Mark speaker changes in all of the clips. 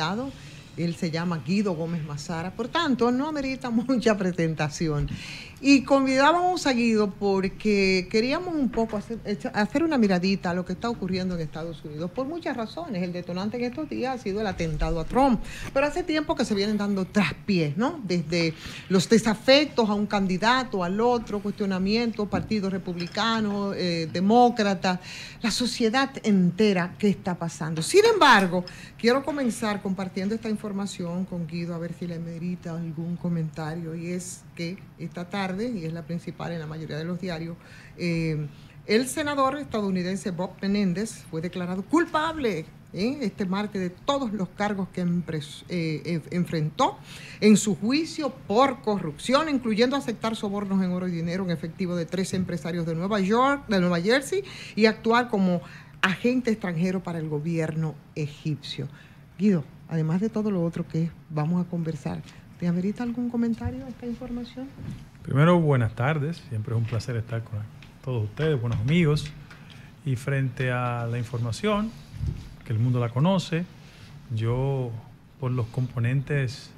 Speaker 1: Gracias. Él se llama Guido Gómez Mazara, por tanto, no amerita mucha presentación. Y convidábamos a Guido porque queríamos un poco hacer, una miradita a lo que está ocurriendo en Estados Unidos por muchas razones. El detonante en estos días ha sido el atentado a Trump, pero hace tiempo que se vienen dando traspiés, ¿no? Desde los desafectos a un candidato, al otro, cuestionamientos, partido republicano, eh, demócrata, la sociedad entera, ¿qué está pasando? Sin embargo, quiero comenzar compartiendo esta información con Guido a ver si le merita algún comentario y es que esta tarde, y es la principal en la mayoría de los diarios, eh, el senador estadounidense Bob Menéndez fue declarado culpable ¿eh? este martes de todos los cargos que eh, enfrentó en su juicio por corrupción, incluyendo aceptar sobornos en oro y dinero en efectivo de tres empresarios de Nueva York, de Nueva Jersey, y actuar como agente extranjero para el gobierno egipcio. Guido, además de todo lo otro que vamos a conversar. ¿Te amerita algún comentario a esta información?
Speaker 2: Primero, buenas tardes. Siempre es un placer estar con todos ustedes, buenos amigos. Y frente a la información, que el mundo la conoce, yo por los componentes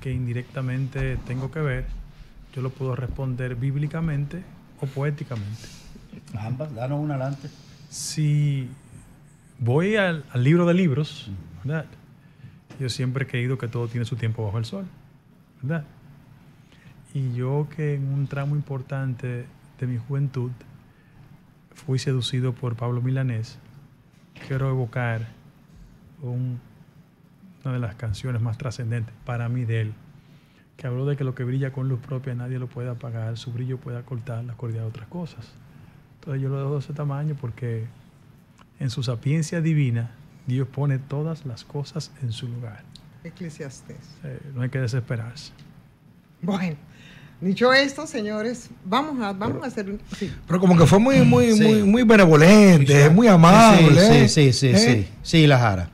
Speaker 2: que indirectamente tengo que ver, yo lo puedo responder bíblicamente o poéticamente.
Speaker 3: Ambas, danos una adelante. Si
Speaker 2: voy al, al libro de libros, ¿verdad? Yo siempre he creído que todo tiene su tiempo bajo el sol, ¿verdad? Y yo que en un tramo importante de mi juventud fui seducido por Pablo Milanés, quiero evocar una de las canciones más trascendentes para mí de él, que habló de que lo que brilla con luz propia nadie lo puede apagar, su brillo puede acortar la oscuridad de otras cosas. Entonces yo lo dejo de ese tamaño porque en su sapiencia divina, Dios pone todas las cosas en su lugar.
Speaker 1: Eclesiastes.
Speaker 2: no hay que desesperarse.
Speaker 1: Bueno. Dicho esto, señores, vamos a, vamos a hacer un. Pero
Speaker 4: como que fue muy, muy, muy, benevolente, muy amable. Sí, sí, sí, ¿Eh? sí. Sí, la jara.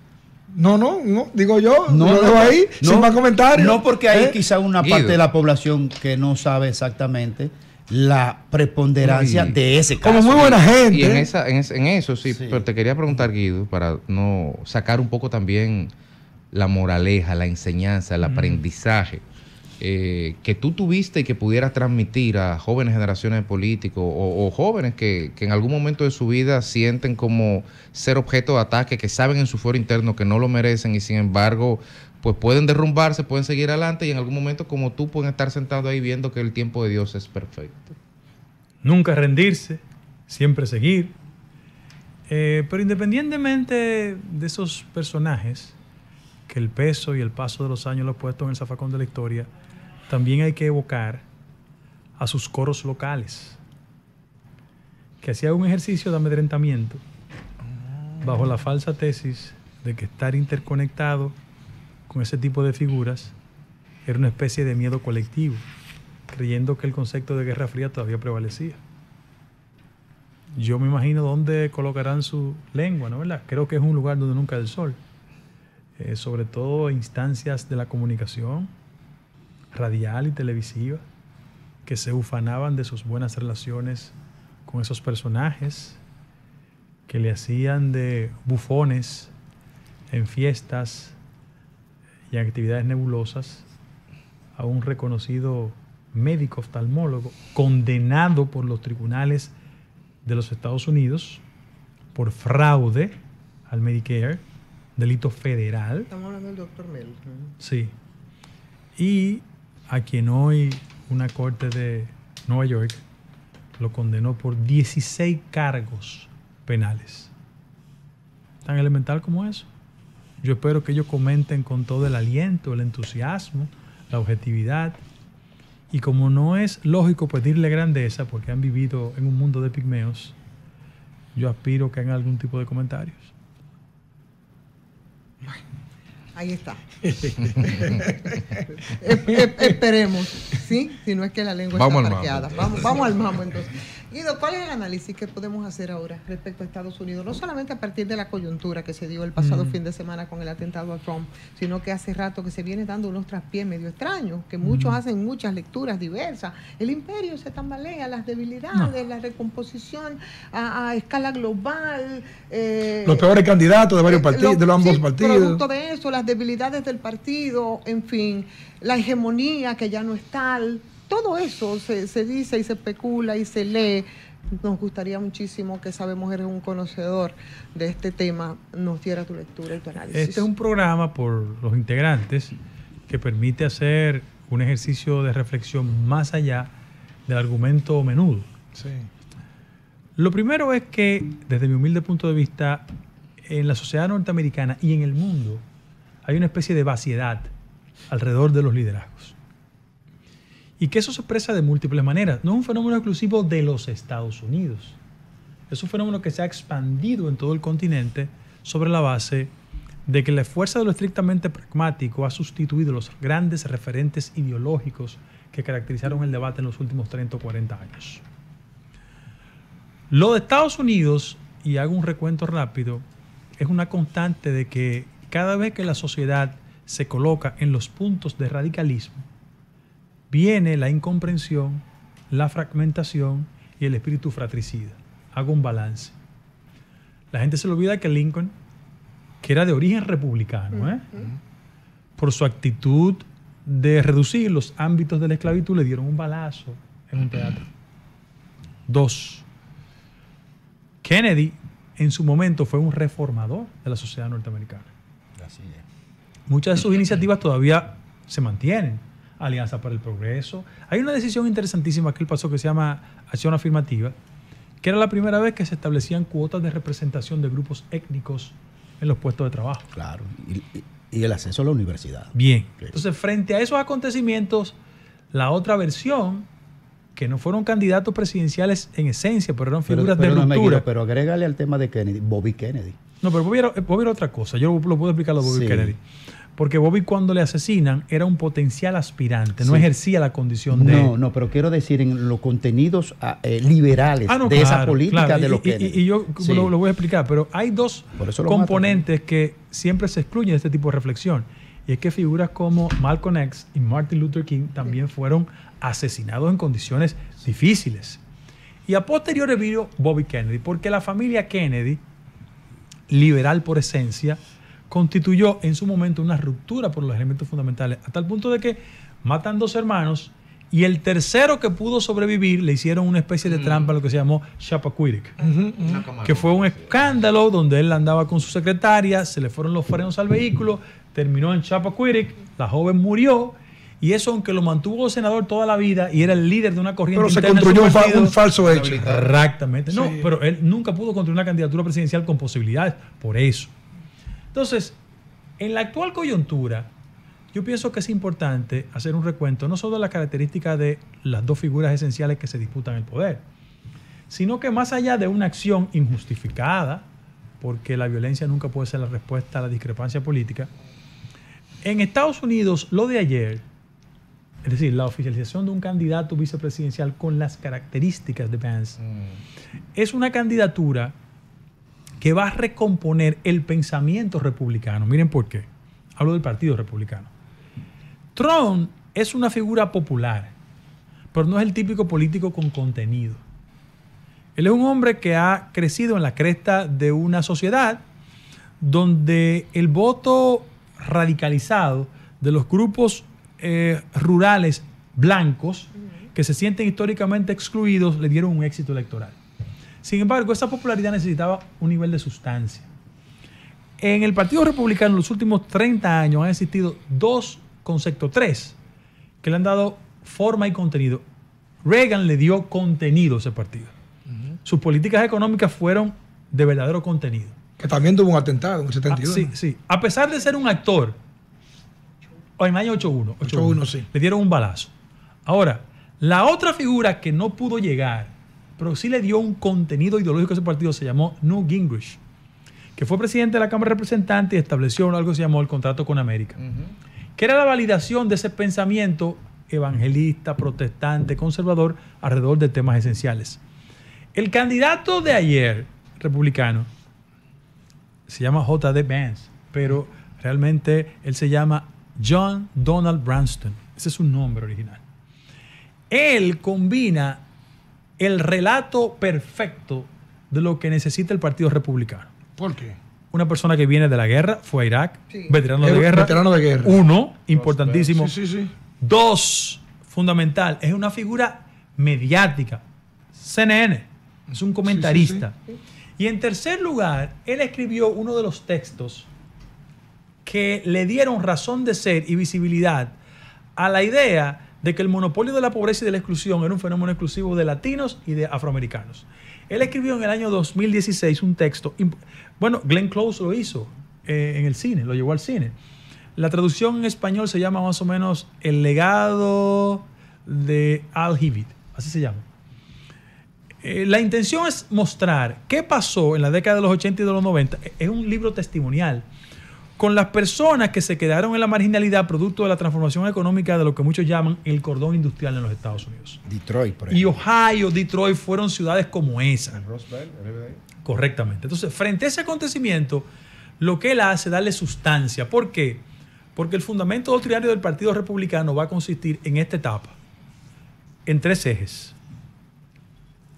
Speaker 4: No, no, no, digo yo, no, lo no, ahí, sin más comentarios. No,
Speaker 3: porque hay ¿Eh? quizá una parte de la población que no sabe exactamente la preponderancia de ese Como muy buena gente. en,
Speaker 5: esa, en, eso, sí, pero te quería preguntar, Guido, para no sacar un poco también la moraleja, la enseñanza, el aprendizaje eh, que tú tuviste y que pudieras transmitir a jóvenes generaciones de políticos o, jóvenes que, que, en algún momento de su vida sienten como ser objeto de ataque, que saben en su foro interno que no lo merecen y sin embargo pues pueden derrumbarse, pueden seguir adelante y en algún momento como tú pueden estar sentado ahí viendo que el tiempo de Dios es perfecto. Nunca rendirse, siempre seguir. Eh, pero independientemente
Speaker 2: de esos personajes, que el peso y el paso de los años los ha puesto en el zafacón de la historia, también hay que evocar a sus coros locales, que hacía un ejercicio de amedrentamiento bajo la falsa tesis de que estar interconectado con ese tipo de figuras era una especie de miedo colectivo, creyendo que el concepto de Guerra Fría todavía prevalecía. Yo me imagino dónde colocarán su lengua, ¿no verdad? Creo que es un lugar donde nunca el sol. Eh, sobre todo instancias de la comunicación, radial y televisiva, que se ufanaban de sus buenas relaciones con esos personajes, que le hacían de bufones en fiestas, y actividades nebulosas a un reconocido médico oftalmólogo condenado por los tribunales de los Estados Unidos por fraude al Medicare, delito federal.
Speaker 1: Estamos hablando del doctor Mel.
Speaker 2: Sí. Y a quien hoy una corte de Nueva York lo condenó por 16 cargos penales. Tan elemental como eso. Yo espero que ellos comenten con todo el aliento, el entusiasmo, la objetividad. Y como no es lógico pedirle pues, grandeza, porque han vivido en un mundo de pigmeos, yo aspiro que hagan algún tipo de comentarios.
Speaker 1: Ahí está. esperemos, ¿sí? Si no es que la lengua vamos está parqueada. Vamos, vamos al mamo entonces. Guido, ¿cuál es el análisis que podemos hacer ahora respecto a Estados Unidos? No solamente a partir de la coyuntura que se dio el pasado fin de semana con el atentado a Trump, sino que hace rato que se viene dando unos traspiés medio extraños, que muchos hacen muchas lecturas diversas. El imperio se tambalea, las debilidades, la recomposición a, escala global. Eh, los peores candidatos
Speaker 4: de varios eh, partidos, de los ambos sí, partidos. Producto
Speaker 1: de eso, las debilidades del partido, en fin, la hegemonía que ya no es tal todo eso se, dice y se especula y se lee. Nos gustaría muchísimo que sabemos que eres un conocedor de este tema, nos diera tu lectura y tu análisis. Este es
Speaker 2: un programa por los integrantes que permite hacer un ejercicio de reflexión más allá del argumento menudo. Sí. Lo primero es que, desde mi humilde punto de vista, en la sociedad norteamericana y en el mundo hay una especie de vaciedad alrededor de los liderazgos y que eso se expresa de múltiples maneras. No es un fenómeno exclusivo de los Estados Unidos. Es un fenómeno que se ha expandido en todo el continente sobre la base de que la fuerza de lo estrictamente pragmático ha sustituido los grandes referentes ideológicos que caracterizaron el debate en los últimos 30 o 40 años. Lo de Estados Unidos, y hago un recuento rápido, es una constante de que cada vez que la sociedad se coloca en los puntos de radicalismo, viene la incomprensión, la fragmentación y el espíritu fratricida. Hago un balance. La gente se le olvida que Lincoln, que era de origen republicano, ¿eh? por su actitud de reducir los ámbitos de la esclavitud, le dieron un balazo en un teatro. Dos, Kennedy en su momento fue un reformador de la sociedad norteamericana. Así es. Muchas de sus iniciativas todavía se mantienen Alianza para el Progreso. Hay una decisión interesantísima que él pasó que se llama acción afirmativa, que era la primera vez que se establecían cuotas de representación de grupos étnicos
Speaker 3: en los puestos de trabajo. Claro, y, el acceso a la universidad. Bien,
Speaker 2: entonces frente a esos acontecimientos, la otra versión, que no fueron candidatos presidenciales en esencia, pero eran figuras de ruptura. pero
Speaker 3: agrégale al tema de Kennedy, Bobby Kennedy.
Speaker 2: No, pero Bobby era, otra cosa, yo lo, puedo explicar a Bobby Kennedy. Porque Bobby cuando le asesinan era un potencial aspirante, no ejercía
Speaker 3: la condición de... No, no, pero quiero decir en los contenidos ah, eh, liberales ah, de esa política de los que... Y, yo lo,
Speaker 2: voy a explicar, pero hay dos componentes que siempre se excluyen de este tipo de reflexión. Y es que figuras como Malcolm X y Martin Luther King también fueron asesinados en condiciones difíciles. Y a posteriores vino Bobby Kennedy, porque la familia Kennedy, liberal por esencia, constituyó en su momento una ruptura por los elementos fundamentales, hasta el punto de que matan dos hermanos y el tercero que pudo sobrevivir le hicieron una especie de mm. trampa, lo que se llamó Chapa que fue un escándalo donde él andaba con su secretaria, se le fueron los frenos al vehículo, terminó en Quiric, la joven murió. Y eso, aunque lo mantuvo senador toda la vida y era el líder de una corriente. Pero se construyó un falso hecho. Exactamente. No, pero él nunca pudo construir una candidatura presidencial con posibilidades por eso. Entonces, en la actual coyuntura, yo pienso que es importante hacer un recuento no solo de las características de las dos figuras esenciales que se disputan el poder, sino que más allá de una acción injustificada, porque la violencia nunca puede ser la respuesta a la discrepancia política, en Estados Unidos lo de ayer, es decir, la oficialización de un candidato vicepresidencial con las características de Pence, mm. es una candidatura que va a recomponer el pensamiento republicano. Miren por qué. Hablo del Partido Republicano. Trump es una figura popular, pero no es el típico político con contenido. Él es un hombre que ha crecido en la cresta de una sociedad donde el voto radicalizado de los grupos eh, rurales blancos que se sienten históricamente excluidos le dieron un éxito electoral. Sin embargo, esa popularidad necesitaba un nivel de sustancia. En el Partido Republicano, en los últimos 30 años, han existido dos conceptos, tres, que le han dado forma y contenido. Reagan le dio contenido a ese partido. Sus políticas económicas fueron de verdadero contenido. Que también tuvo un atentado en el 72. Ah, sí, sí. A pesar de ser un actor, en el año 8 81, le dieron un balazo. Ahora, la otra figura que no pudo llegar pero sí le dio un contenido ideológico a ese partido, se llamó New Gingrich, que fue presidente de la Cámara de Representantes y estableció algo que se llamó el contrato con América, que era la validación de ese pensamiento evangelista, protestante, conservador, alrededor de temas esenciales. El candidato de ayer, republicano, se llama J.D. Vance, pero realmente él se llama John Donald Branston. Ese es su nombre original. Él combina el relato perfecto de lo que necesita el Partido Republicano. ¿Por qué? Una persona que viene de la guerra, fue a Irak, veterano, de guerra, veterano de guerra. Uno, importantísimo. Sí, sí, Dos, fundamental, es una figura mediática. CNN, es un comentarista. Y en tercer lugar, él escribió uno de los textos que le dieron razón de ser y visibilidad a la idea de que el monopolio de la pobreza y de la exclusión era un fenómeno exclusivo de latinos y de afroamericanos. Él escribió en el año 2016 un texto, bueno, Glenn Close lo hizo eh, en el cine, lo llevó al cine. La traducción en español se llama más o menos El legado de Al-Hibid, así se llama. Eh, la intención es mostrar qué pasó en la década de los 80 y de los 90. Es un libro testimonial con las personas que se quedaron en la marginalidad producto de la transformación económica de lo que muchos llaman el cordón industrial en los Estados Unidos.
Speaker 3: Detroit, por
Speaker 2: ejemplo. Y Ohio, Detroit fueron ciudades como esa. Roswell, Correctamente. Entonces, frente a ese acontecimiento, lo que él hace es darle sustancia. ¿Por qué? Porque el fundamento doctrinario del Partido Republicano va a consistir en esta etapa, en tres ejes.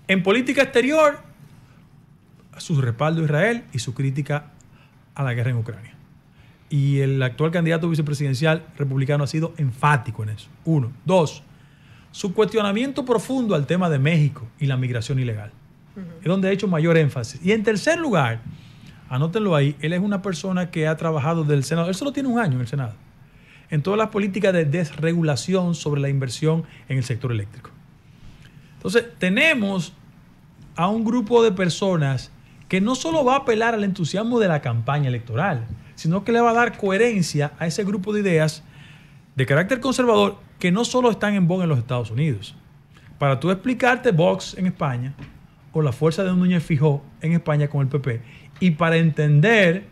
Speaker 2: En política exterior, su respaldo a Israel y su crítica a la guerra en Ucrania. Y el actual candidato vicepresidencial republicano ha sido enfático en eso. Uno. Dos, su cuestionamiento profundo al tema de México y la migración ilegal. Es donde ha hecho mayor énfasis. Y en tercer lugar, anótenlo ahí, él es una persona que ha trabajado del Senado. Él solo tiene un año en el Senado. En todas las políticas de desregulación sobre la inversión en el sector eléctrico. Entonces, tenemos a un grupo de personas que no solo va a apelar al entusiasmo de la campaña electoral, sino que le va a dar coherencia a ese grupo de ideas de carácter conservador que no solo están en vogue en los Estados Unidos. Para tú explicarte Vox en España o la fuerza de un Núñez Fijó en España con el PP y para entender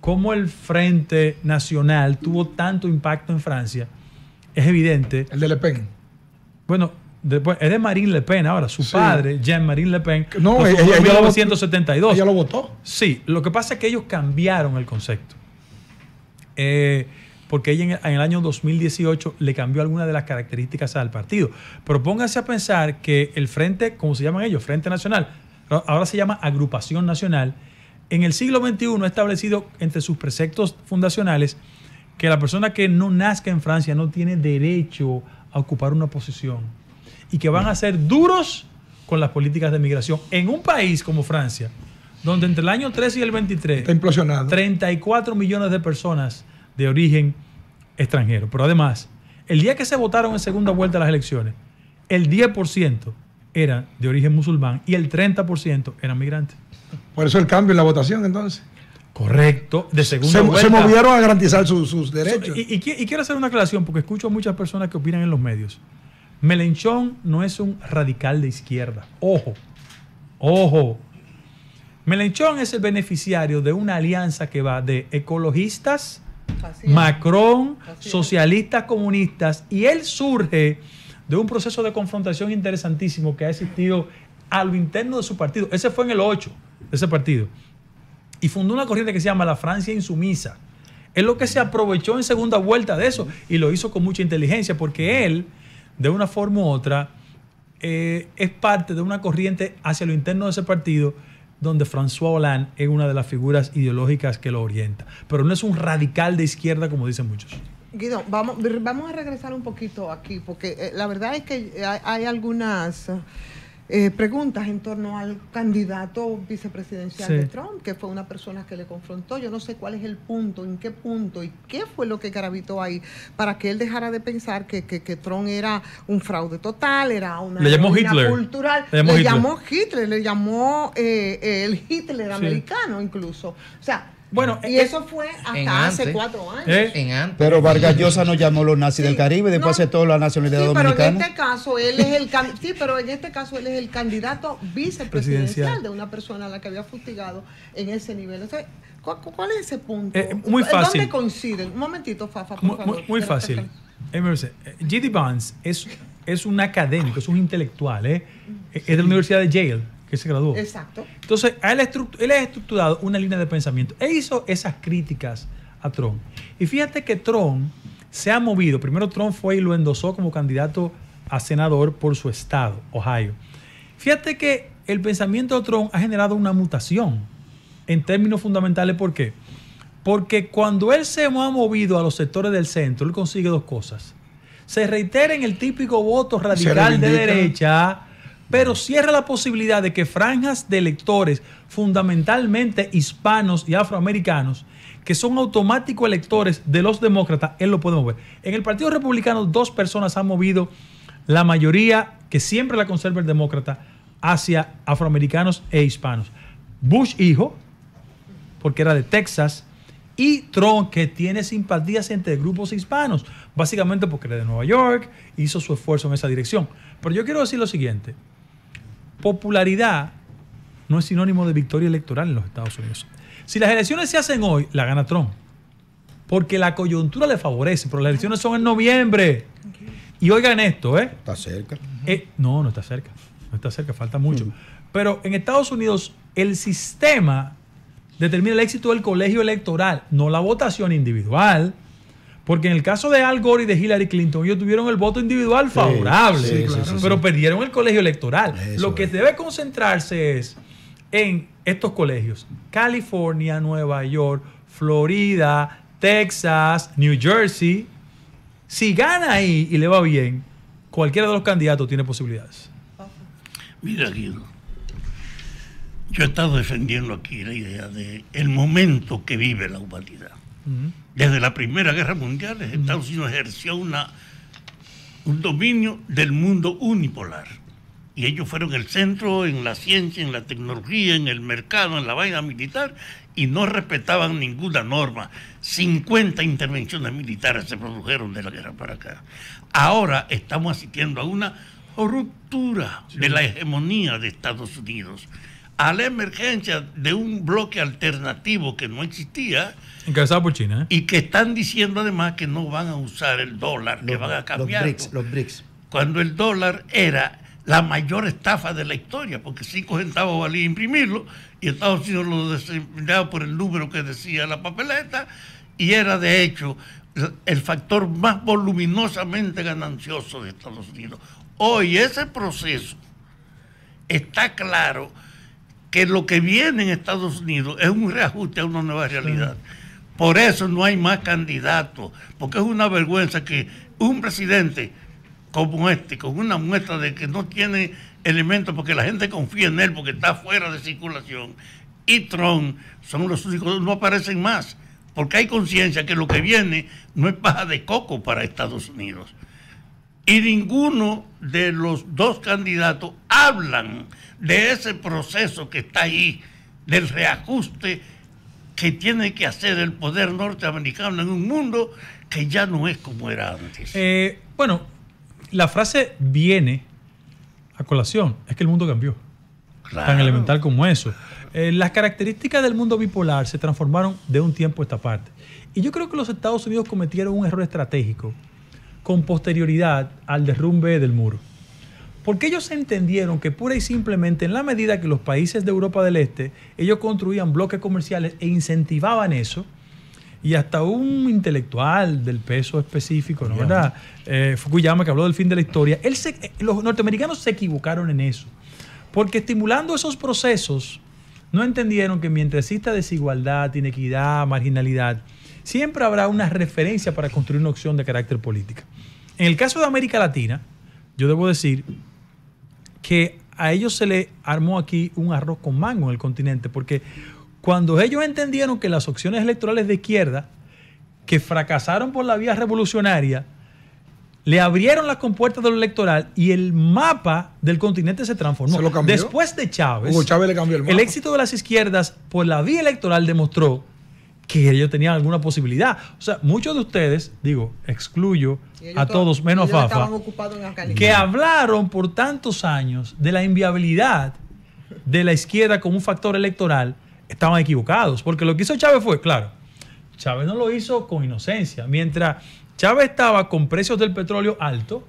Speaker 2: cómo el Frente Nacional tuvo tanto impacto en Francia, es evidente. El de Le Pen. Bueno, Después, es de Marine Le Pen ahora, su padre, Jean-Marie Le Pen, no, en 1972. Ella lo votó. Sí, lo que pasa es que ellos cambiaron el concepto. Eh, porque ella en el, año 2018 le cambió algunas de las características al partido. Pero póngase a pensar que el Frente, como se llaman ellos, Frente Nacional, ahora se llama Agrupación Nacional, en el siglo XXI ha establecido entre sus preceptos fundacionales que la persona que no nazca en Francia no tiene derecho a ocupar una posición y que van a ser duros con las políticas de migración en un país como Francia, donde entre el año 13 y el 23 está 34 millones de personas de origen extranjero. Pero además, el día que se votaron en segunda vuelta las elecciones, el 10% era de origen musulmán y el 30% eran migrantes.
Speaker 4: Por eso el cambio en la votación entonces. Correcto, de
Speaker 6: segunda se, vuelta. Se movieron a garantizar sus derechos. Y,
Speaker 2: y, quiero hacer una aclaración porque escucho a muchas personas que opinan en los medios. Melenchón no es un radical de izquierda. Ojo, ojo. Melenchón es el beneficiario de una alianza que va de ecologistas, Macron, socialistas comunistas, y él surge de un proceso de confrontación interesantísimo que ha existido a lo interno de su partido. Ese fue en el 8, ese partido. Y fundó una corriente que se llama la Francia Insumisa. Es lo que se aprovechó en segunda vuelta de eso y lo hizo con mucha inteligencia porque él, de una forma u otra, eh, es parte de una corriente hacia lo interno de ese partido donde François Hollande es una de las figuras ideológicas que lo orienta. Pero no es un radical de izquierda como dicen muchos.
Speaker 1: Guido, vamos, vamos a regresar un poquito aquí, porque eh, la verdad es que hay algunas... Eh, preguntas en torno al candidato vicepresidencial de Trump, que fue una persona que le confrontó. Yo no sé cuál es el punto, en qué punto y qué fue lo que gravitó ahí para que él dejara de pensar que, Trump era un fraude total, era una, le llamó cultural. Le llamó, Hitler. le llamó eh, el Hitler americano incluso. O sea, bueno, y eh, eso fue hasta hace cuatro años.
Speaker 5: Eh,
Speaker 3: pero Vargas Llosa no llamó los nazis del Caribe, después hace todo la nacionalidad dominicana. Pero en
Speaker 1: este caso él es el sí, pero en este caso él es el candidato vicepresidencial de una persona a la que había fustigado en ese nivel. O ¿cuál, es ese punto? Eh, muy fácil. ¿Dónde coinciden? Un momentito, Fafa, por muy, favor. Muy, fácil.
Speaker 2: J.D. Barnes es, es un académico, es un intelectual, ¿eh? Mm. es de la Universidad de Yale que se graduó. Exacto. Entonces, él, él ha estructurado una línea de pensamiento. Él e hizo esas críticas a Trump. Y fíjate que Trump se ha movido. Primero Trump fue y lo endosó como candidato a senador por su estado, Ohio. Fíjate que el pensamiento de Trump ha generado una mutación en términos fundamentales. ¿Por qué? Porque cuando él se ha movido a los sectores del centro, él consigue dos cosas. Se reitera en el típico voto radical de derecha pero cierra la posibilidad de que franjas de electores, fundamentalmente hispanos y afroamericanos, que son automáticos electores de los demócratas, él lo puede mover. En el Partido Republicano, dos personas han movido la mayoría, que siempre la conserva el demócrata, hacia afroamericanos e hispanos. Bush hijo, porque era de Texas, y Trump, que tiene simpatías entre grupos hispanos, básicamente porque era de Nueva York, hizo su esfuerzo en esa dirección. Pero yo quiero decir lo siguiente, popularidad no es sinónimo de victoria electoral en los Estados Unidos. Si las elecciones se hacen hoy, la gana Trump. Porque la coyuntura le favorece, pero las elecciones son en noviembre. Y oigan esto, ¿eh? Está cerca. Eh, no, no está cerca. No está cerca, falta mucho. Pero en Estados Unidos, el sistema determina el éxito del colegio electoral, no la votación individual. Porque en el caso de Al Gore y de Hillary Clinton, ellos tuvieron el voto individual favorable, pero perdieron el colegio electoral. Lo que debe concentrarse es en estos colegios, California, Nueva York, Florida, Texas, New Jersey. Si gana ahí y le va bien, cualquiera de los candidatos tiene posibilidades.
Speaker 6: Mira, Guido, yo he estado defendiendo aquí la idea de el momento que vive la humanidad. Desde la Primera Guerra Mundial, Estados Unidos ejerció un dominio del mundo unipolar. Y ellos fueron el centro en la ciencia, en la tecnología, en el mercado, en la vaina militar, y no respetaban ninguna norma. 50 intervenciones militares se produjeron de la guerra para acá. Ahora estamos asistiendo a una ruptura de la hegemonía de Estados Unidos a la emergencia de un bloque alternativo que no existía. por China. ¿eh? Y que están diciendo además que no van a usar el dólar, que van a cambiar. Los BRICS, los BRICS. Cuando el dólar era la mayor estafa de la historia, porque cinco centavos valía imprimirlo, y Estados Unidos lo desempeñaba por el número que decía la papeleta, y era de hecho el factor más voluminosamente ganancioso de Estados Unidos. Hoy ese proceso está claro que lo que viene en Estados Unidos es un reajuste a una nueva realidad. Por eso no hay más candidatos, porque es una vergüenza que un presidente como este, con una muestra de que no tiene elementos porque la gente confía en él, porque está fuera de circulación, y Trump son los únicos, no aparecen más, porque hay conciencia que lo que viene no es paja de coco para Estados Unidos y ninguno de los dos candidatos hablan de ese proceso que está ahí, del reajuste que tiene que hacer el poder norteamericano en un mundo que ya no es como era antes. Eh, bueno,
Speaker 2: la frase viene a colación, es que el mundo cambió. Tan elemental como eso. Eh, las características del mundo bipolar se transformaron de un tiempo a esta parte. Y yo creo que los Estados Unidos cometieron un error estratégico con posterioridad al derrumbe del muro. Porque ellos entendieron que pura y simplemente en la medida que los países de Europa del Este, ellos construían bloques comerciales e incentivaban eso, y hasta un intelectual del peso específico, ¿no verdad? Eh, Fukuyama, que habló del fin de la historia, los norteamericanos se equivocaron en eso, porque estimulando esos procesos, no entendieron que mientras exista desigualdad, inequidad, marginalidad, siempre habrá una referencia para construir una opción de carácter político. En el caso de América Latina, yo debo decir que a ellos se le armó aquí un arroz con mango en el continente, porque cuando ellos entendieron que las opciones electorales de izquierda, que fracasaron por la vía revolucionaria, le abrieron las compuertas de lo electoral y el mapa del continente se transformó. Después de Chávez, le el, el éxito de las izquierdas por la vía electoral demostró que ellos tenían alguna posibilidad. O sea, muchos de ustedes, digo, excluyo a todos menos a Fafa, que hablaron por tantos años de la inviabilidad de la izquierda como un factor electoral, estaban equivocados, porque lo que hizo Chávez fue, claro, Chávez no lo hizo con inocencia, mientras Chávez estaba con precios del petróleo alto,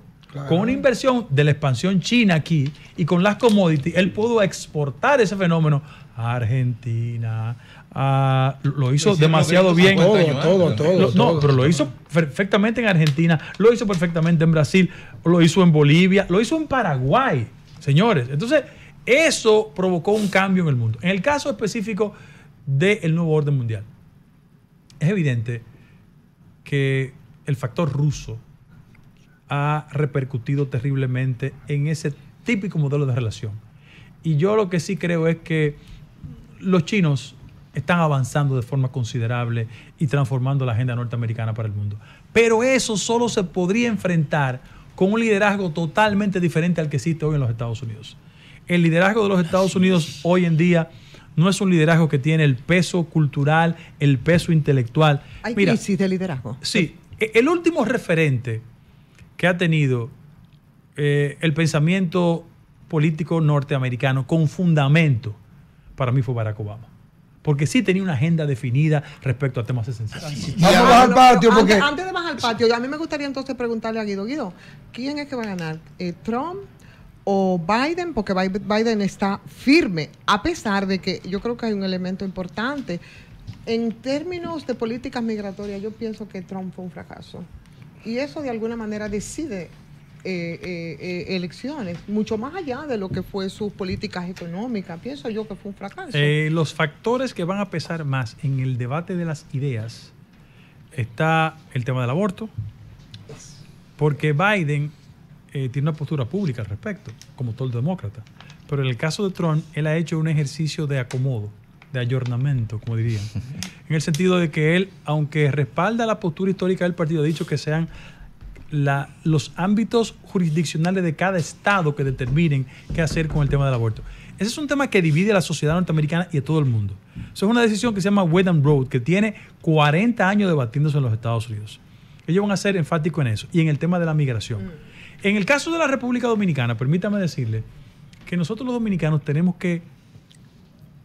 Speaker 2: con una inversión de la expansión china aquí y con las commodities, él pudo exportar ese fenómeno a Argentina, Ah, lo hizo demasiado bien. Todo, ¿eh? todo, todo, todo, No, pero lo hizo perfectamente en Argentina, lo hizo perfectamente en Brasil, lo hizo en Bolivia, lo hizo en Paraguay, señores. Entonces, eso provocó un cambio en el mundo. En el caso específico del nuevo orden mundial, es evidente que el factor ruso ha repercutido terriblemente en ese típico modelo de relación. Y yo lo que sí creo es que los chinos están avanzando de forma considerable y transformando la agenda norteamericana para el mundo. Pero eso solo se podría enfrentar con un liderazgo totalmente diferente al que existe hoy en los Estados Unidos. El liderazgo de los Estados Unidos hoy en día no es un liderazgo que tiene el peso cultural, el peso intelectual. Hay crisis de liderazgo. Sí, e-, el último referente que ha tenido eh, el pensamiento político norteamericano con fundamento, para mí fue Barack Obama porque sí tenía una agenda definida respecto a
Speaker 1: temas esenciales. Vamos al patio. Porque... Antes, de bajar al patio, a mí me gustaría entonces preguntarle a Guido, Guido, ¿quién es que va a ganar? Eh, ¿Trump o Biden? Porque Biden está firme, a pesar de que yo creo que hay un elemento importante. En términos de políticas migratorias, yo pienso que Trump fue un fracaso. Y eso de alguna manera decide eh, eh, eh, elecciones, mucho más allá de lo que fue sus políticas económicas. Pienso yo que fue un fracaso.
Speaker 2: los factores que van a pesar más en el debate de las ideas está el tema del aborto, porque Biden tiene una postura pública al respecto, como todo el demócrata. Pero en el caso de Trump, él ha hecho un ejercicio de acomodo de ayornamiento, como dirían. En el sentido de que él, aunque respalda la postura histórica del partido, ha dicho que sean los ámbitos jurisdiccionales de cada estado que determinen qué hacer con el tema del aborto. Ese es un tema que divide a la sociedad norteamericana y a todo el mundo. Eso es una decisión que se llama Wet and Road, que tiene 40 años debatiéndose en los Estados Unidos. Ellos van a ser enfáticos en eso y en el tema de la migración. Mm. En el caso de la República Dominicana, permítame decirle que nosotros los dominicanos tenemos que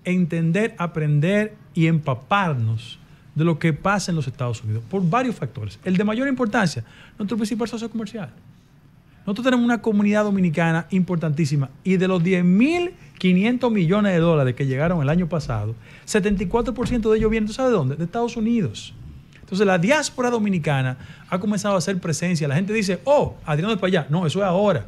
Speaker 2: entender, aprender y empaparnos de lo que pasa en los Estados Unidos por varios factores. El de mayor importancia, nuestro principal socio comercial. Nosotros tenemos una comunidad dominicana importantísima y de los 10.500 millones de dólares que llegaron el año pasado, 74% de ellos vienen, sabes de dónde? De Estados Unidos. Entonces la diáspora dominicana ha comenzado a hacer presencia. La gente dice, oh, Adriano es para allá. No, eso es ahora.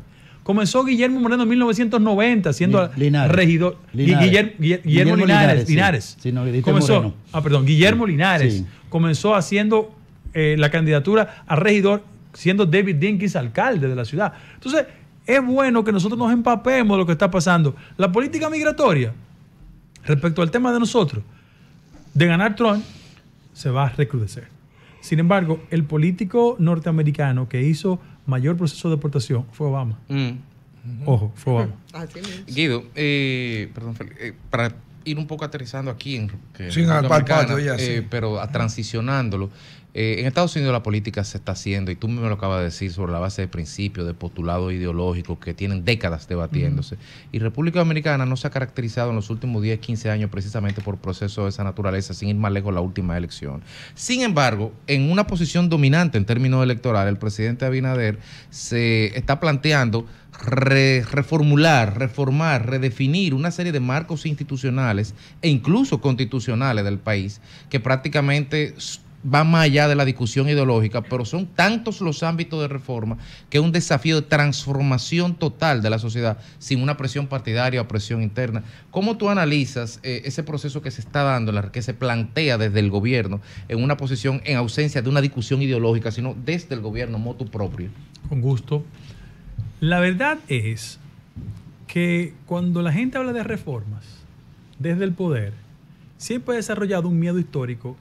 Speaker 2: Comenzó Guillermo Moreno en 1990, siendo regidor.
Speaker 3: Guillermo, Linares. comenzó,
Speaker 2: ah, perdón, Guillermo Linares comenzó haciendo eh, la candidatura a regidor, siendo David Dinkins alcalde de la ciudad. Entonces, es bueno que nosotros nos empapemos de lo que está pasando. La política migratoria, respecto al tema de nosotros, de ganar Trump, se va a recrudecer. Sin embargo, el político norteamericano que hizo mayor proceso de deportación fue Obama. Mm. Ojo, fue Obama.
Speaker 5: Guido, eh, perdón, eh, para ir un poco aterrizando aquí en, que ya, sí. Eh, pero a, transicionándolo. Eh, en Estados Unidos la política se está haciendo, y tú me lo acabas de decir, sobre la base de principios, de postulados ideológicos que tienen décadas debatiéndose. Y República Dominicana no se ha caracterizado en los últimos 10, 15 años precisamente por procesos de esa naturaleza, sin ir más lejos la última elección. Sin embargo, en una posición dominante en términos electorales, el presidente Abinader se está planteando reformular, reformar, redefinir una serie de marcos institucionales e incluso constitucionales del país que prácticamente va más allá de la discusión ideológica, pero son tantos los ámbitos de reforma que es un desafío de transformación total de la sociedad sin una presión partidaria o presión interna. ¿Cómo tú analizas eh, ese proceso que se está dando, que se plantea desde el gobierno en una posición en ausencia de una discusión ideológica, sino desde el gobierno, motu propio?
Speaker 2: Con gusto. La verdad es que cuando la gente habla de reformas desde el poder, siempre ha desarrollado un miedo histórico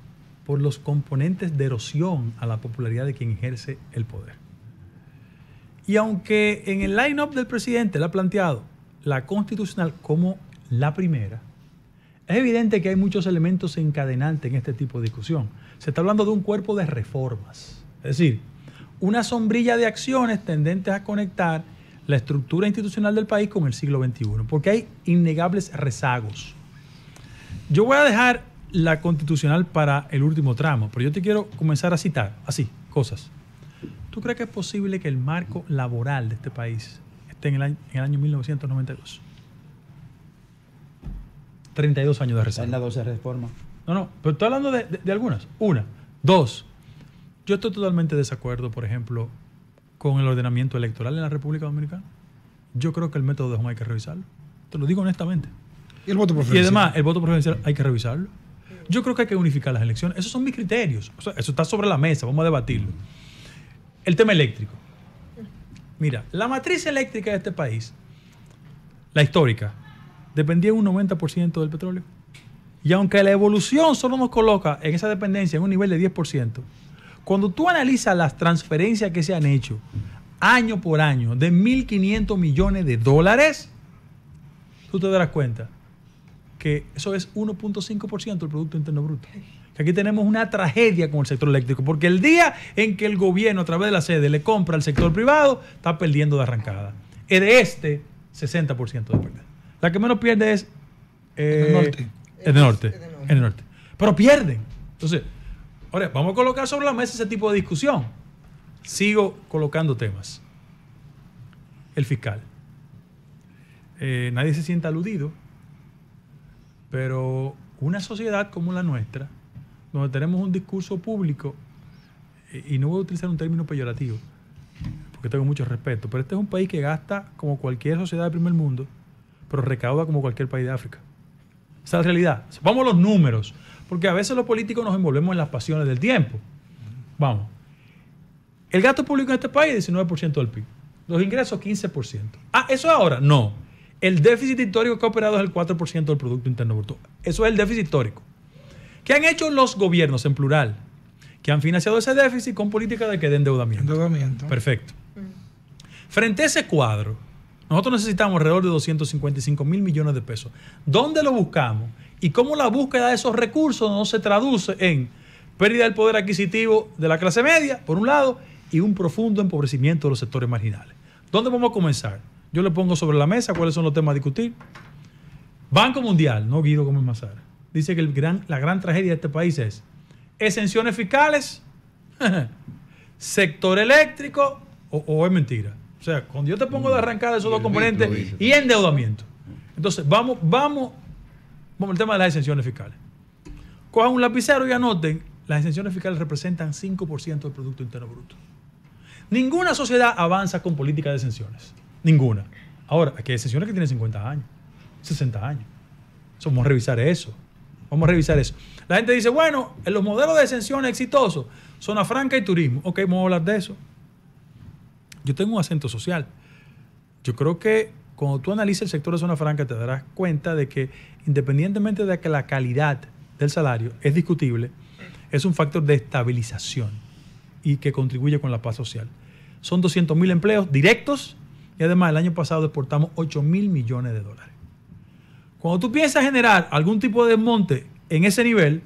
Speaker 2: por los componentes de erosión a la popularidad de quien ejerce el poder. Y aunque en el line-up del presidente la ha planteado la constitucional como la primera, es evidente que hay muchos elementos encadenantes en este tipo de discusión. Se está hablando de un cuerpo de reformas, es decir, una sombrilla de acciones tendentes a conectar la estructura institucional del país con el siglo XXI, porque hay innegables rezagos. Yo voy a dejar la constitucional para el último tramo, pero yo te quiero comenzar a citar así, cosas. ¿Tú crees que es posible que el marco laboral de este país esté en el año, en el año 1992? 32 años de reserva. En la 12 reforma. No, no, pero estoy hablando de, algunas. Una. Dos. Yo estoy totalmente de desacuerdo, por ejemplo, con el ordenamiento electoral en la República Dominicana. Yo creo que el método de Juan hay que revisarlo. Te lo digo honestamente. Y el voto preferencial. Y además, el voto preferencial hay que revisarlo. Yo creo que hay que unificar las elecciones. Esos son mis criterios. eso está sobre la mesa, vamos a debatirlo. El tema eléctrico. Mira, la matriz eléctrica de este país, la histórica, dependía un 90% del petróleo. Y aunque la evolución solo nos coloca en esa dependencia en un nivel de 10%, cuando tú analizas las transferencias que se han hecho año por año de 1.500 millones de dólares, tú te darás cuenta que eso es 1.5% del Producto Interno Bruto. Que aquí tenemos una tragedia con el sector eléctrico, porque el día en que el gobierno, a través de la sede, le compra al sector privado, está perdiendo de arrancada. es de este, 60% de pérdida. La que menos pierde es. Eh, el norte. El norte. Pero pierden. Entonces, ahora, vamos a colocar sobre la mesa ese tipo de discusión. Sigo colocando temas. El fiscal. Eh, nadie se sienta aludido pero una sociedad como la nuestra, donde tenemos un discurso público, y no voy a utilizar un término peyorativo, porque tengo mucho respeto, pero este es un país que gasta como cualquier sociedad del primer mundo, pero recauda como cualquier país de África. Esa es la realidad. Vamos a los números, porque a veces los políticos nos envolvemos en las pasiones del tiempo. Vamos. El gasto público en este país es 19% del PIB. Los ingresos 15%. Ah, ¿eso ahora? No. El déficit histórico que ha operado es el 4% del Producto Interno Bruto. Eso es el déficit histórico. ¿Qué han hecho los gobiernos en plural? Que han financiado ese déficit con política de que de endeudamiento. Endeudamiento. Perfecto.
Speaker 5: Mm.
Speaker 2: Frente a ese cuadro, nosotros necesitamos alrededor de 255 mil millones de pesos. ¿Dónde lo buscamos? ¿Y cómo la búsqueda de esos recursos no se traduce en pérdida del poder adquisitivo de la clase media, por un lado, y un profundo empobrecimiento de los sectores marginales? ¿Dónde vamos a comenzar? Yo le pongo sobre la mesa cuáles son los temas a discutir. Banco Mundial, no Guido Gómez Mazara, dice que el gran, la gran tragedia de este país es exenciones fiscales, sector eléctrico, o, es mentira. O sea, cuando yo te pongo de mm. arrancar esos dos componentes y endeudamiento. Entonces, vamos, vamos, vamos al tema de las exenciones fiscales. Cojan un lapicero y anoten, las exenciones fiscales representan 5% del Producto Interno Bruto. Ninguna sociedad avanza con política de exenciones. Ninguna. Ahora, aquí hay exenciones que tienen 50 años, 60 años. vamos a revisar eso. Vamos a revisar eso. La gente dice, bueno, en los modelos de exenciones exitosos, zona franca y turismo. Ok, vamos a hablar de eso. Yo tengo un acento social. Yo creo que cuando tú analices el sector de zona franca te darás cuenta de que independientemente de que la calidad del salario es discutible, es un factor de estabilización y que contribuye con la paz social. Son 200.000 empleos directos y además, el año pasado exportamos 8 mil millones de dólares. Cuando tú piensas generar algún tipo de desmonte en ese nivel,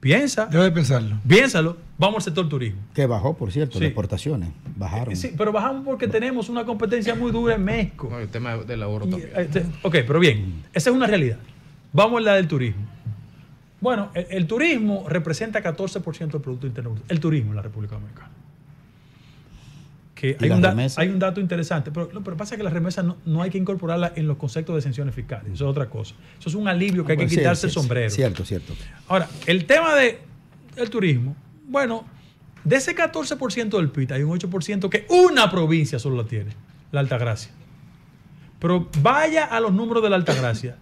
Speaker 2: piensa. Debe pensarlo. Piénsalo. Vamos al sector turismo. Que bajó, por cierto, las
Speaker 3: exportaciones.
Speaker 2: Bajaron. Sí, pero bajamos porque tenemos una competencia muy dura en México. el tema del ahorro también. Eh, este, ok, pero bien, esa es una realidad. Vamos a la del turismo. Bueno, el, turismo representa 14% del Producto Interno El turismo en la República Dominicana que hay un, dato interesante, pero lo que pasa que las remesas no, hay que incorporarla en los conceptos de exenciones fiscales, eso es otra cosa. Eso es un alivio que hay que pues quitarse el sombrero.
Speaker 3: Cierto, cierto.
Speaker 2: Ahora, el tema del turismo, bueno, de ese 14% del pita hay un 8% que una provincia solo la tiene, la Altagracia. Pero vaya a los números de la Altagracia,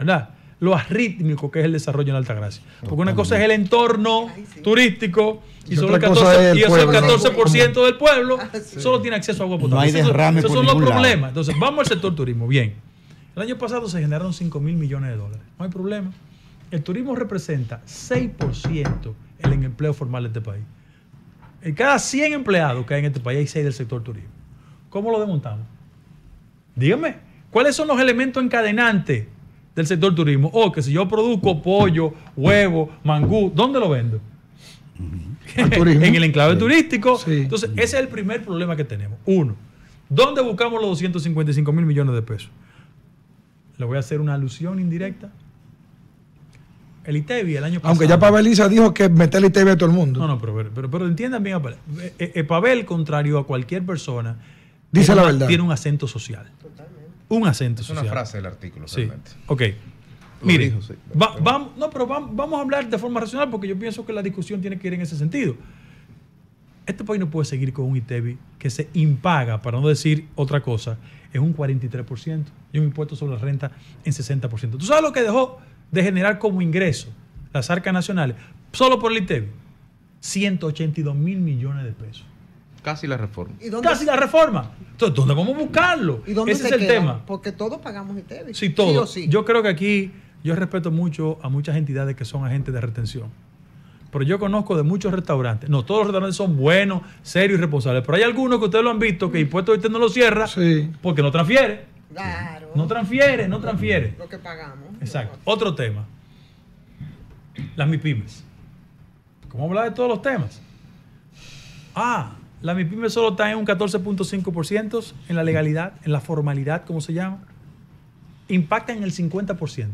Speaker 2: ¿verdad? lo arrítmico que es el desarrollo en Alta Gracia. Porque una cosa es el entorno turístico y, solo el 14%, del pueblo ah, solo tiene acceso a agua potable. No Esos son los problemas. Entonces, vamos al sector turismo. Bien. El año pasado se generaron 5 mil millones de dólares. No hay problema. El turismo representa 6% el empleo formal de este país. En cada 100 empleados que hay en este país, hay 6 del sector turismo. ¿Cómo lo desmontamos? Dígame, ¿cuáles son los elementos encadenantes del sector turismo. O que si yo produzco pollo, huevo, mangú, ¿dónde lo vendo? en el enclave turístico. Entonces, ese es el primer problema que tenemos. Uno, ¿dónde buscamos los 255 mil millones de pesos? Le voy a hacer una alusión indirecta. El ITEBI e el año pasado. Aunque ya Pavel
Speaker 4: dijo que meter el ITEBI a todo el mundo. No, no,
Speaker 2: pero, pero, pero, entiendan bien Pavel. Eh, eh, Pavel, contrario a cualquier persona,
Speaker 6: Dice la verdad. tiene
Speaker 2: un acento social un acento Es una frase del artículo, realmente. Ok. Mire, no, pero vamos a hablar de forma racional porque yo pienso que la discusión tiene que ir en ese sentido. Este país no puede seguir con un ITEBI que se impaga, para no decir otra cosa, en un 43% y un impuesto sobre la renta en 60%. ¿Tú sabes lo que dejó de generar como ingreso las arcas nacionales solo por el ITEBI? 182 mil millones de pesos.
Speaker 5: Casi la reforma.
Speaker 1: ¿Y dónde Casi la
Speaker 2: reforma. Entonces, ¿dónde vamos a buscarlo? Ese es el tema.
Speaker 1: Porque todos pagamos ITEVI. Sí, todos. Yo
Speaker 2: creo que aquí, yo respeto mucho a muchas entidades que son agentes de retención. Pero yo conozco de muchos restaurantes. No, todos los restaurantes son buenos, serios y responsables. Pero hay algunos que ustedes lo han visto que impuestos usted no lo cierra sí. porque no transfiere. Claro. No transfiere, no transfiere.
Speaker 1: Lo que pagamos.
Speaker 2: Exacto. Otro tema. Las MIPIMES. ¿Cómo hablar de todos los temas? Ah, la MIPYME solo está en un 14.5% en la legalidad, en la formalidad, como se llama. Impacta en el 50%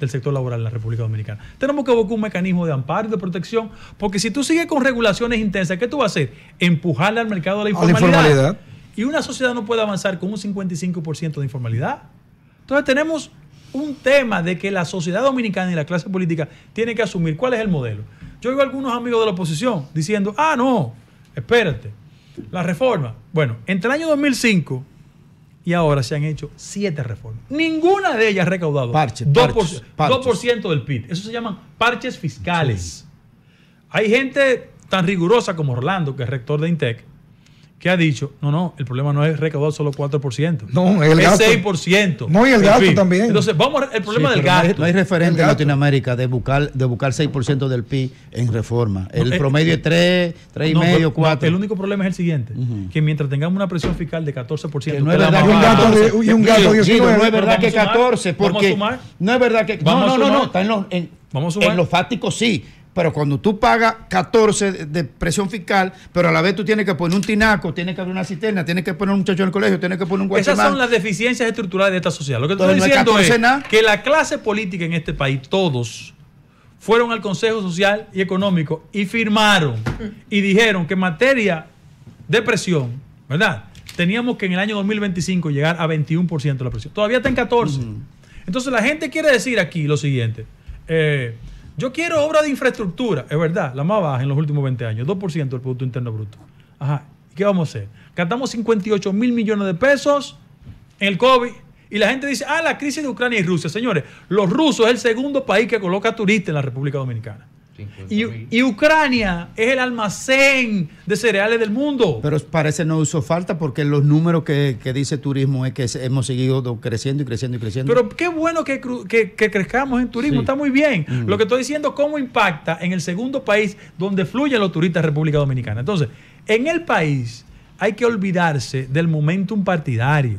Speaker 2: del sector laboral en la República Dominicana. Tenemos que buscar un mecanismo de amparo y de protección, porque si tú sigues con regulaciones intensas, ¿qué tú vas a hacer? Empujarle al mercado a la informalidad. Y una sociedad no puede avanzar con un 55% de informalidad. Entonces tenemos un tema de que la sociedad dominicana y la clase política tiene que asumir cuál es el modelo. Yo oigo a algunos amigos de la oposición diciendo, ah, no, Espérate. La reforma. Bueno, entre el año 2005 y ahora se han hecho siete reformas. Ninguna de ellas ha recaudado 2%, del PIB. Eso se llaman parches fiscales. Hay gente tan rigurosa como Orlando, que es rector de INTEC, que ha dicho, no, no, el
Speaker 3: problema no es recaudar solo 4%. No, es 6%.
Speaker 2: No, y el gasto también.
Speaker 3: Entonces, vamos, a, el problema del gasto. No hay, referente en Latinoamérica de buscar, de buscar 6% del PIB en reforma. El eh, promedio es 3, eh, 3,5, medio 4. el
Speaker 2: único problema es el siguiente, que mientras tengamos una presión
Speaker 3: fiscal de 14%, no es verdad que No es verdad que 14, porque... No es verdad que... no, no, no, está en Vamos a En los fácticos sí, pero cuando tú pagas 14 de presión fiscal, pero a la vez tú tienes que poner un tinaco, tienes que abrir una cisterna, tienes que poner un muchacho en el colegio, tienes que poner un guachimán. Esas son
Speaker 2: las deficiencias estructurales de esta sociedad. Lo que estoy diciendo es que la clase política en este país, todos, fueron al Consejo Social y Económico y firmaron y dijeron que en materia de presión, ¿verdad? Teníamos que en el año 2025 llegar a 21% de la presión. Todavía está en 14. Entonces la gente quiere decir aquí lo siguiente. Eh, yo quiero obra de infraestructura, es verdad, la más baja en los últimos 20 años, 2% del Producto Interno Bruto. Ajá, ¿qué vamos a hacer? Gastamos 58 mil millones de pesos en el COVID. Y la gente dice, ah, la crisis de Ucrania y Rusia. Señores, los rusos es el segundo país que coloca turistas en la República Dominicana. Y, Ucrania
Speaker 3: es el almacén de cereales del mundo. Pero parece no hizo falta porque los números que, dice turismo es que hemos seguido creciendo y creciendo y creciendo. Pero qué bueno que, crezcamos en turismo, está muy bien. Mm. Lo que estoy diciendo, cómo impacta en el segundo país
Speaker 2: donde fluyen los turistas República Dominicana. Entonces, en el país hay que olvidarse del momentum partidario.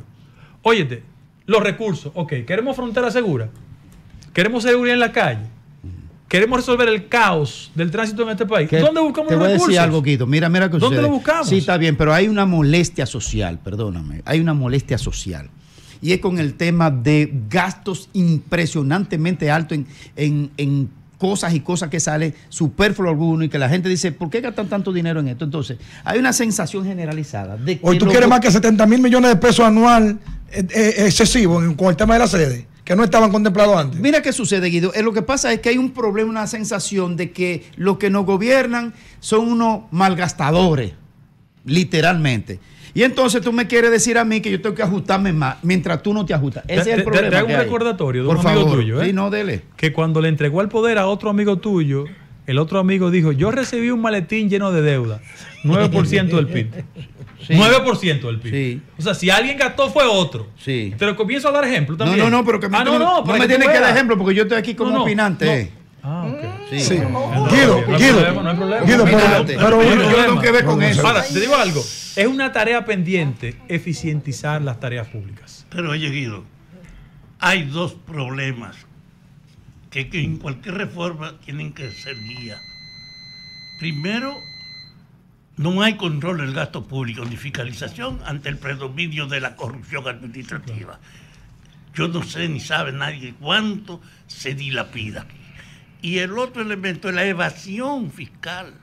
Speaker 2: Óyete, los recursos, ok, queremos frontera segura, queremos seguridad en la calle queremos resolver el caos del tránsito en este país, ¿dónde buscamos te voy A decir algo, Guido.
Speaker 3: Mira, mira que ¿Dónde lo buscamos? Sí, está bien, pero hay una molestia social, perdóname. Hay una molestia social. Y es con el tema de gastos impresionantemente altos en, cosas y cosas que sale superfluo alguno y que la gente dice, ¿por qué gastan tanto dinero en esto? Entonces, hay una sensación generalizada de que... Hoy tú quieres más que
Speaker 4: 70 mil millones de pesos anual eh, eh, excesivos con el tema de la sede que no estaban contemplados antes.
Speaker 3: Mira qué sucede, Guido. Eh, lo que pasa es que hay un problema, una sensación de que los que nos gobiernan son unos malgastadores, literalmente. Y entonces tú me quieres decir a mí que yo tengo que ajustarme más, mientras tú no te ajustas. Ese es el problema. Te, hago un
Speaker 2: recordatorio de Por un tuyo. ¿eh? Sí, no, dele. Que cuando le entregó el poder a otro amigo tuyo, el otro amigo dijo: Yo recibí un maletín lleno de deuda, 9% del PIB. 9% del PIB. O sea, si alguien gastó fue otro. Sí. comienzo a dar ejemplo también. No, no, no, pero que me, ah, no, no, me tienes que dar
Speaker 3: ejemplo porque yo estoy aquí como opinante. Ah, ok. sí. Guido, Guido, Guido, pero, yo tengo que ver con eso. Ahora, te digo algo. Es una tarea pendiente
Speaker 2: eficientizar las tareas públicas. Pero oye,
Speaker 6: Guido, hay dos problemas que, que en cualquier reforma tienen que ser guía. Primero, no hay control del gasto público ni fiscalización ante el predominio de la corrupción administrativa. Yo no sé ni sabe nadie cuánto se dilapida Y el otro elemento es la evasión fiscal.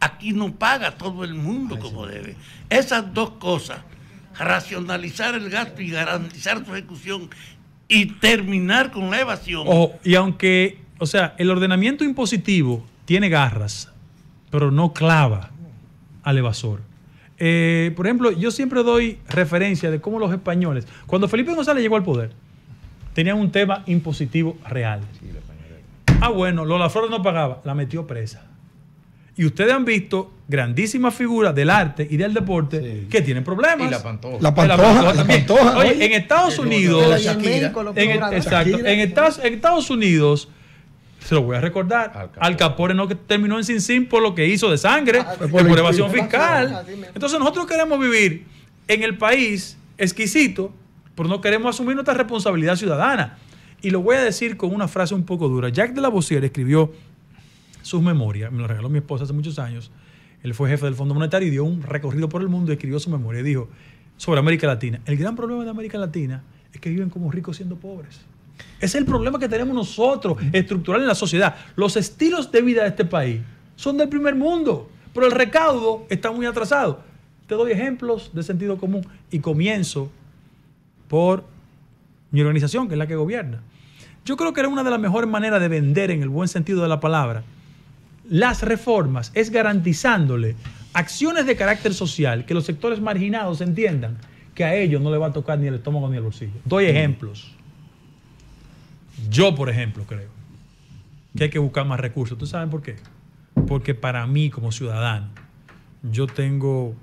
Speaker 6: Aquí no paga todo el mundo ah, como debe. Esas dos cosas, racionalizar el gasto y garantizar su ejecución y terminar con la evasión.
Speaker 2: y aunque, o sea, el ordenamiento impositivo tiene garras, pero no clava al evasor. Eh, por ejemplo, yo siempre doy referencia de cómo los españoles, cuando Felipe González llegó al poder, tenían un tema impositivo real. Ah, bueno, Lola Flores no pagaba, la metió presa. Y ustedes han visto grandísimas figuras del arte y del deporte que tienen problemas. Y la pantoja. La pantoja, en Estados Unidos. en Estados Unidos, se lo voy a recordar. Al Capone, no terminó en Sin Sin por lo que hizo de sangre, ah, por, evasión fiscal. Ah, Entonces nosotros queremos vivir en el país exquisito, pero no queremos asumir nuestra responsabilidad ciudadana. Y lo voy a decir con una frase un poco dura. Jack de la Bossier escribió sus memorias, me lo regaló mi esposa hace muchos años. Él fue jefe del Fondo Monetario y dio un recorrido por el mundo y escribió su memoria. dijo sobre América Latina, el gran problema de América Latina es que viven como ricos siendo pobres. Es el problema que tenemos nosotros, estructural en la sociedad. Los estilos de vida de este país son del primer mundo, pero el recaudo está muy atrasado. Te doy ejemplos de sentido común y comienzo por mi organización, que es la que gobierna. Yo creo que era una de las mejores maneras de vender, en el buen sentido de la palabra, las reformas, es garantizándole acciones de carácter social que los sectores marginados entiendan que a ellos no le va a tocar ni el estómago ni el bolsillo. Doy mm. ejemplos. Yo, por ejemplo, creo que hay que buscar más recursos. ¿Tú sabes por qué? Porque para mí, como ciudadano, yo tengo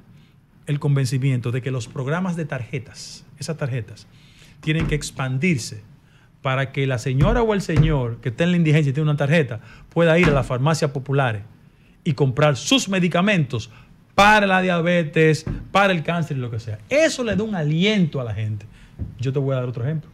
Speaker 2: el convencimiento de que los programas de tarjetas, esas tarjetas, tienen que expandirse para que la señora o el señor que está en la indigencia y tiene una tarjeta pueda ir a las farmacias populares y comprar sus medicamentos para la diabetes, para el cáncer y lo que sea. Eso le da un aliento a la gente. Yo te voy a dar otro ejemplo.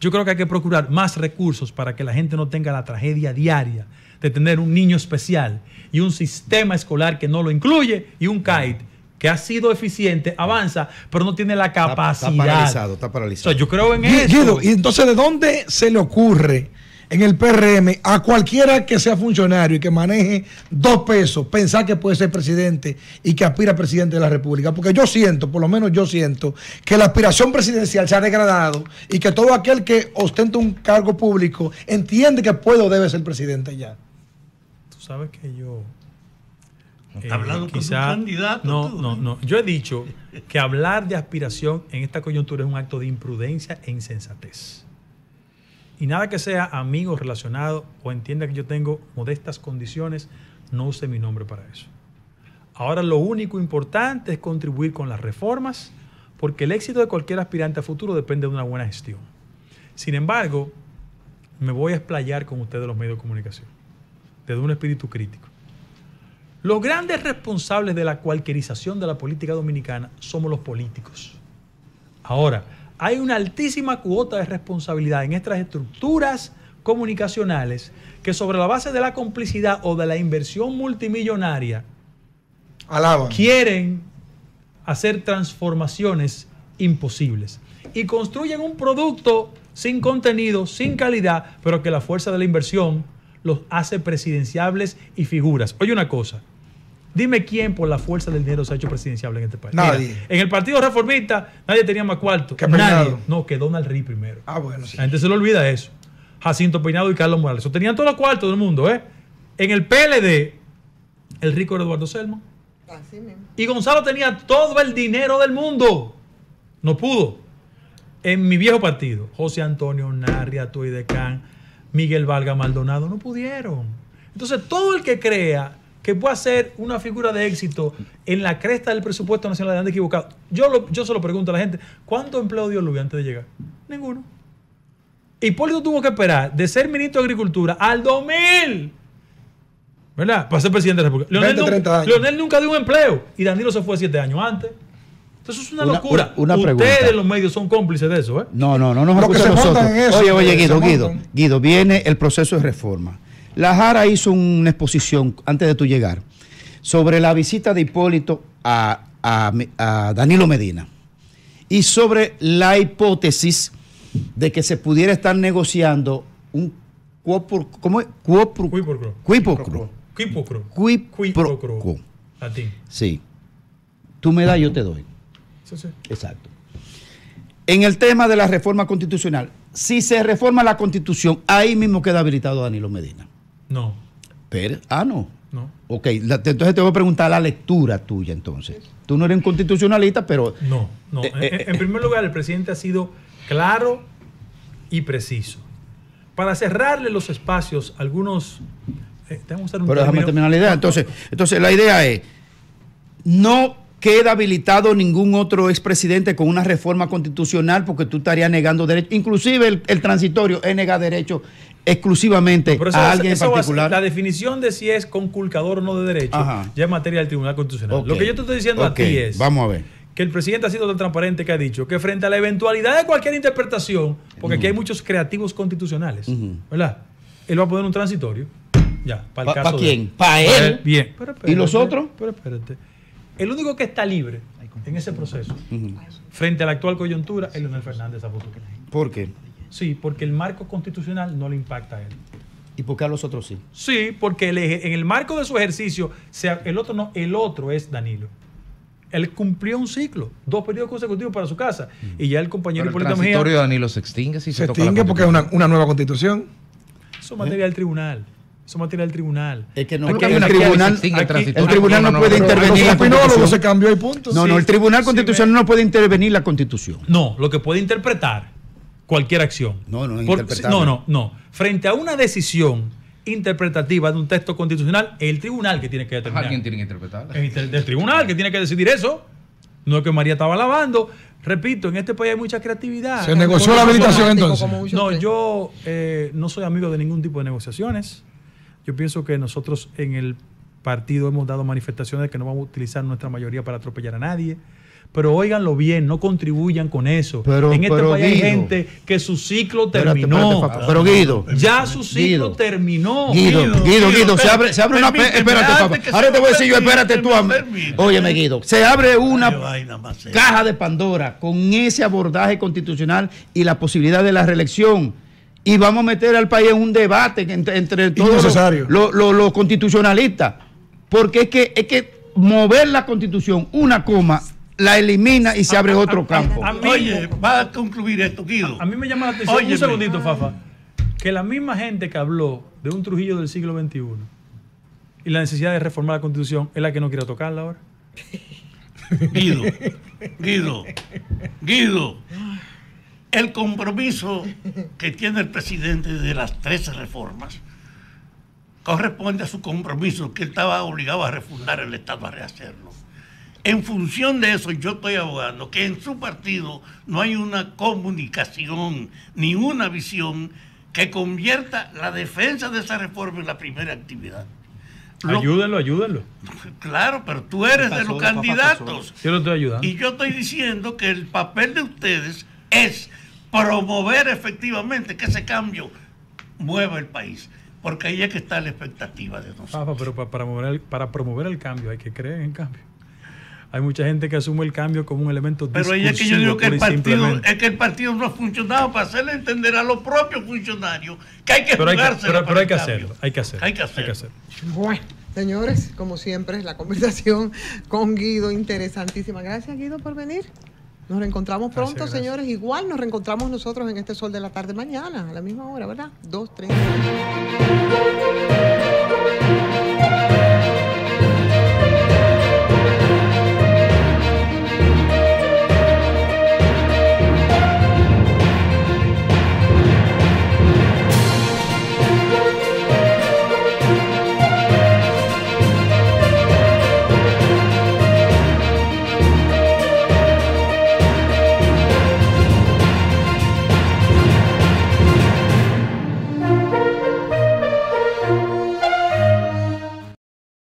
Speaker 2: Yo creo que hay que procurar más recursos para que la gente no tenga la tragedia diaria de tener un niño especial y un sistema escolar que no lo incluye y un kite que ha sido eficiente, avanza, pero no tiene la capacidad. Está, paralizado, está paralizado. yo creo en eso.
Speaker 4: ¿y entonces de dónde se le ocurre en el PRM, a cualquiera que sea funcionario y que maneje dos pesos, pensar que puede ser presidente y que aspira a presidente de la República. Porque yo siento, por lo menos yo siento, que la aspiración presidencial se ha degradado y que todo aquel que ostenta un cargo público entiende que puede o debe ser presidente
Speaker 2: ya. Tú sabes que yo... Eh, hablando quizá, con candidato. No, no, ¿eh? no. Yo he dicho que hablar de aspiración en esta coyuntura es un acto de imprudencia e insensatez. Y nada que sea amigo, relacionado o entienda que yo tengo modestas condiciones, no use mi nombre para eso. Ahora lo único importante es contribuir con las reformas, porque el éxito de cualquier aspirante a futuro depende de una buena gestión. Sin embargo, me voy a explayar con ustedes los medios de comunicación, desde un espíritu crítico. Los grandes responsables de la cualquierización de la política dominicana somos los políticos. Ahora, hay una altísima cuota de responsabilidad en estas estructuras comunicacionales que sobre la base de la complicidad o de la inversión multimillonaria quieren hacer transformaciones imposibles y construyen un producto sin contenido, sin calidad, pero que la fuerza de la inversión los hace presidenciables y figuras. Oye una cosa, Dime quién por la fuerza del dinero se ha hecho presidencial en este país. Nadie. en el Partido Reformista nadie tenía más cuarto. Que No, que Donald Rey primero. Ah, bueno. Sí. La gente se le olvida eso. Jacinto Peinado y Carlos Morales. Eso tenían todos los cuartos del mundo, ¿eh? En el PLD, el rico era Eduardo Selma. Así mismo. Y Gonzalo tenía todo el dinero del mundo. No pudo. En mi viejo partido, José Antonio Narria, Tuy y Miguel Valga Maldonado, no pudieron. Entonces, todo el que crea que pueda ser una figura de éxito en la cresta del presupuesto nacional de han equivocado. Yo, yo se lo pregunto a la gente, ¿cuánto empleo dio Luis antes de llegar? Ninguno. Hipólito tuvo que esperar de ser ministro de Agricultura al 2000. ¿Verdad? Para ser presidente de la República. Leonel, nunca, dio un empleo y Danilo se fue siete años antes. Eso es una, locura. Ustedes los medios son cómplices de eso, ¿eh?
Speaker 3: No, no, no nos nosotros. Oye, oye, pues, Guido, Guido, Guido, viene el proceso de reforma. La Jara hizo una exposición antes de tu llegar sobre la visita de Hipólito a, Danilo Medina y sobre la hipótesis de que se pudiera estar negociando un cuopur, ¿cómo es? Cuopur, cuipocro. Cuipocro. Cuipocro. ti. Sí. Tú me das, yo te doy. Sí, sí. Exacto. En el tema de la reforma constitucional, si se reforma la constitución, ahí mismo queda habilitado Danilo Medina. No. Pero, ah, no. No. Ok, entonces te voy a preguntar la lectura tuya entonces. Tú no eres un constitucionalista, pero... No,
Speaker 2: no. Eh, eh, en, eh. primer lugar, el presidente ha sido claro y preciso. Para cerrarle los espacios, algunos... Eh, pero déjame terminar
Speaker 3: la idea. Entonces, entonces, la idea es, no queda habilitado ningún otro expresidente con una reforma constitucional porque tú estarías negando derechos. Inclusive el, transitorio es negar derechos exclusivamente a alguien en particular. la
Speaker 2: definición de si es conculcador o no de derecho ya es materia del Tribunal Constitucional. Lo que yo te estoy diciendo aquí a ti es. Que el presidente ha sido tan transparente que ha dicho que frente a la eventualidad de cualquier interpretación, porque aquí hay muchos creativos constitucionales, ¿verdad? Él va a poner un transitorio. Ya, para ¿Para quién? ¿Para él? Bien. ¿Y los otros? Pero espérate. El único que está libre en ese proceso, frente a la actual coyuntura, es Leonel Fernández a ¿Por qué? Sí, porque el marco constitucional no le impacta a él.
Speaker 3: ¿Y por qué a los otros sí?
Speaker 2: Sí, porque en el marco de su ejercicio, el otro no, el otro es Danilo. Él cumplió un ciclo, dos periodos consecutivos para su casa. Y ya el compañero Pero el de
Speaker 5: Danilo se
Speaker 4: extingue si se, se extingue porque es una, nueva constitución.
Speaker 2: Eso materia del tribunal. Eso materia del tribunal. Es que no, el, tribunal, el, tribunal, no, puede intervenir.
Speaker 4: No, No, el tribunal constitucional
Speaker 3: no puede intervenir la constitución. No,
Speaker 2: lo que puede interpretar cualquier acción. No, no, no, no, no. Frente a una decisión interpretativa de un texto constitucional, el tribunal que tiene que determinar. ¿Alguien tiene que interpretarla? El, tribunal que tiene que decidir eso. No es que María estaba lavando. Repito, en este país hay mucha creatividad. ¿Se negoció la habilitación entonces? No, yo eh, no soy amigo de ningún tipo de negociaciones. Yo pienso que nosotros en el partido hemos dado manifestaciones de que no vamos a utilizar nuestra mayoría para atropellar a nadie pero oiganlo bien, no contribuyan con eso. Pero, en este país hay gente que su ciclo terminó. Ah, pero Guido. Ya su ciclo terminó. Guido, Guido, Guido, se abre, se abre una. Espérate, papá.
Speaker 3: Ahora te voy a decir yo, espérate tú Óyeme, Guido. Se abre una caja de Pandora con ese abordaje constitucional y la posibilidad de la reelección y vamos a meter al país en un debate entre, todos los, los, constitucionalistas. Porque es que, es que mover la constitución una coma la elimina y se abre otro campo. Oye,
Speaker 6: va a concluir esto, Guido. A, mí me llama la atención, Oye, un segundito, Fafa,
Speaker 2: que la misma gente que habló de un Trujillo del siglo XXI y la necesidad de reformar la Constitución es la que no quiere tocarla ahora. Guido,
Speaker 6: Guido, Guido, el compromiso que tiene el presidente de las 13 reformas corresponde a su compromiso que él estaba obligado a refundar el Estado a rehacerlo en función de eso yo estoy abogando que en su partido no hay una comunicación ni una visión que convierta la defensa de esa reforma en la primera actividad. ayúdenlo, ayúdenlo. Claro, pero tú eres de los candidatos.
Speaker 2: Yo lo estoy ayudando. Y
Speaker 6: yo estoy diciendo que el papel de ustedes es promover efectivamente que ese cambio mueva el país. Porque ahí es que está la expectativa de nosotros. Ah, pero para,
Speaker 2: para promover el cambio hay que creer en cambio. Hay mucha gente que asume el cambio como un elemento Pero ella es que yo digo que el,
Speaker 6: partido, no ha funcionado para hacerle entender a los propios funcionarios que hay que pero hay que, pero, hay, que hacerlo,
Speaker 2: hay que hacerlo, hay que hacerlo.
Speaker 6: Bueno,
Speaker 1: señores, como siempre, la conversación con Guido, interesantísima. Gracias, Guido, por venir. Nos reencontramos pronto, señores. Igual nos reencontramos nosotros en este sol de la tarde mañana, a la misma hora, ¿verdad? Dos, tres...